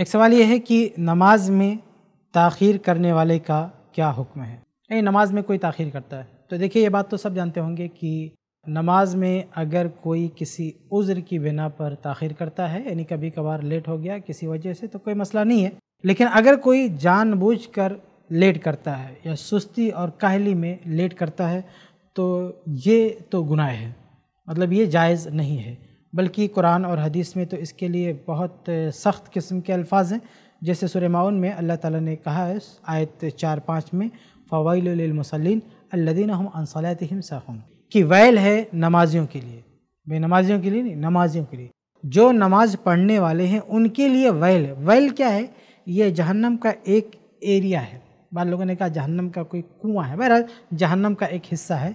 एक सवाल यह है कि नमाज में ताखीर करने वाले का क्या हुक्म है नहीं नमाज में कोई ताखीर करता है तो देखिए ये बात तो सब जानते होंगे कि नमाज में अगर कोई किसी उज़्र की बिना पर ताखिर करता है यानी कभी कभार लेट हो गया किसी वजह से तो कोई मसला नहीं है लेकिन अगर कोई जानबूझकर लेट करता है या सुस्ती और काहली में लेट करता है तो ये तो गुनाह है मतलब ये जायज़ नहीं है बल्कि कुरान और हदीस में तो इसके लिए बहुत सख्त किस्म के अल्फाज हैं जैसे सुर माउन में अल्लाह ताला ने कहा है आयत चार पाँच में फ़वाइलमसलिन अल्लादीन हम अनसलात हिमसाहूँ कि वैल है नमाजियों के लिए बेनमाजियों के लिए नहीं नमाजियों के लिए जो नमाज पढ़ने वाले हैं उनके लिए वैल है वैल क्या है ये जहन्नम का एक एरिया है बाद लोगों ने कहा जहन्नम का कोई कुआं है बहरहाल जहन्नम का एक हिस्सा है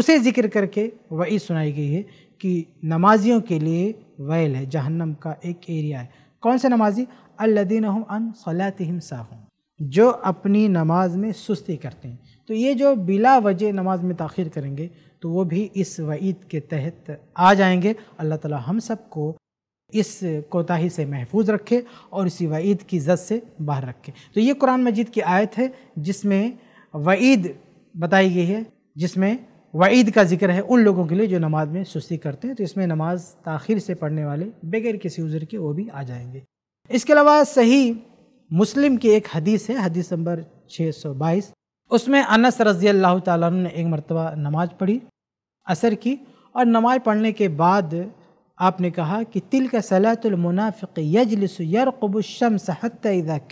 उसे जिक्र करके वही सुनाई गई है कि नमाजियों के लिए वैल है जहन्नम का एक एरिया है कौन से नमाजी अल्लादीन हम अन सलातम साहूँ जो अपनी नमाज में सुस्ती करते हैं तो ये जो बिला वजह नमाज में तखिर करेंगे तो वो भी इस वईद के तहत आ जाएंगे अल्लाह ताला हम सबको इस कोताही से महफूज रखे और इसी वईद की जद से बाहर रखे तो ये कुरान मजीद की आयत है जिसमें वईद बताई गई है जिसमें वईद का जिक्र है उन लोगों के लिए जो नमाज में सुस्ती करते हैं तो इसमें नमाज ताखिर से पढ़ने वाले बगैर किसी उज़र के वो भी आ जाएंगे इसके अलावा सही मुस्लिम की एक हदीस है हदीस नंबर 622 उसमें अनस रजी अल्लाह ताला ने एक मरतबा नमाज पढ़ी असर की और नमाज पढ़ने के बाद आपने कहा कि तिल का सलातुलमुनाफ़ यजलसरकबुशम सहत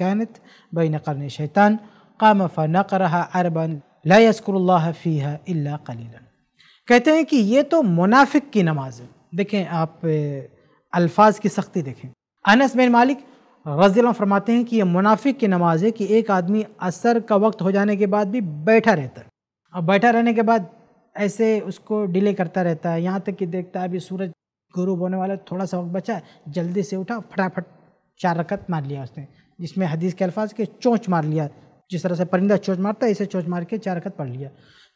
कैनत बैन करन शैतान काम फ़ना करहा अरबन ला यसकुरल्ला फ़ीहा इल्ला कलीला कहते हैं कि ये तो मुनाफिक की नमाज है देखें आप अल्फाज की सख्ती देखें अनस बिन मालिक रजील फरमाते हैं कि यह मुनाफिक की नमाज है कि एक आदमी असर का वक्त हो जाने के बाद भी बैठा रहता है और बैठा रहने के बाद ऐसे उसको डिले करता रहता है यहाँ तक कि देखता है अभी सूरज गुरूब होने वाला थोड़ा सा वक्त बचा जल्दी से उठा फटाफट चार रकत मार लिया उसने जिसमें हदीस के अल्फाज के चोंच मार लिया जिस तरह से परिंदा चोज मारता है इसे चोज मार के चार रखत पढ़ लिया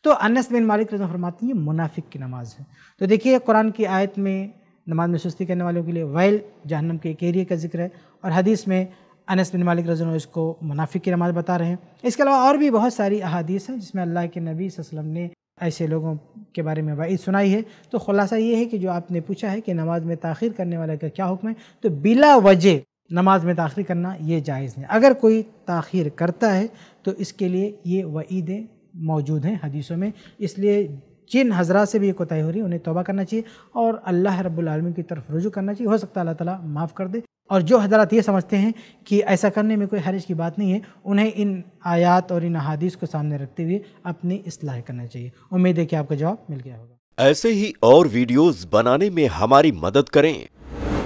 तो अनस बिन मालिक रजा फरमाती है मुनाफिक की नमाज़ है तो देखिए कुरान की आयत में नमाज में सुस्ती करने वालों के लिए वैल जहनम के एक एरिए का जिक्र है और हदीस में अनस बिन मालिक रजन इसको मुनाफिक की नमाज बता रहे हैं इसके अलावा और भी बहुत सारी अहादीस हैं जिसमें अल्लाह के नबी वसलम ने ऐसे लोगों के बारे में वाइद सुनाई है तो खुलासा ये है कि जो आपने पूछा है कि नमाज में तखिर करने वाले का क्या हुक्म है तो बिला वजह नमाज में दाखिल करना ये जायज़ नहीं अगर कोई ताखिर करता है तो इसके लिए ये वईदें मौजूद हैं हदीसों में इसलिए जिन हजरा से भी ये कोताही हो रही है उन्हें तोबा करना चाहिए और अल्लाह रब्लमी की तरफ रुजू करना चाहिए हो सकता है अल्लाह ताला माफ़ कर दे और जो हजरात ये समझते हैं कि ऐसा करने में कोई हरज की बात नहीं है उन्हें इन आयात और इन अदीस को सामने रखते हुए अपनी असलाह करना चाहिए उम्मीद है कि आपका जवाब मिल गया होगा ऐसे ही और वीडियोज़ बनाने में हमारी मदद करें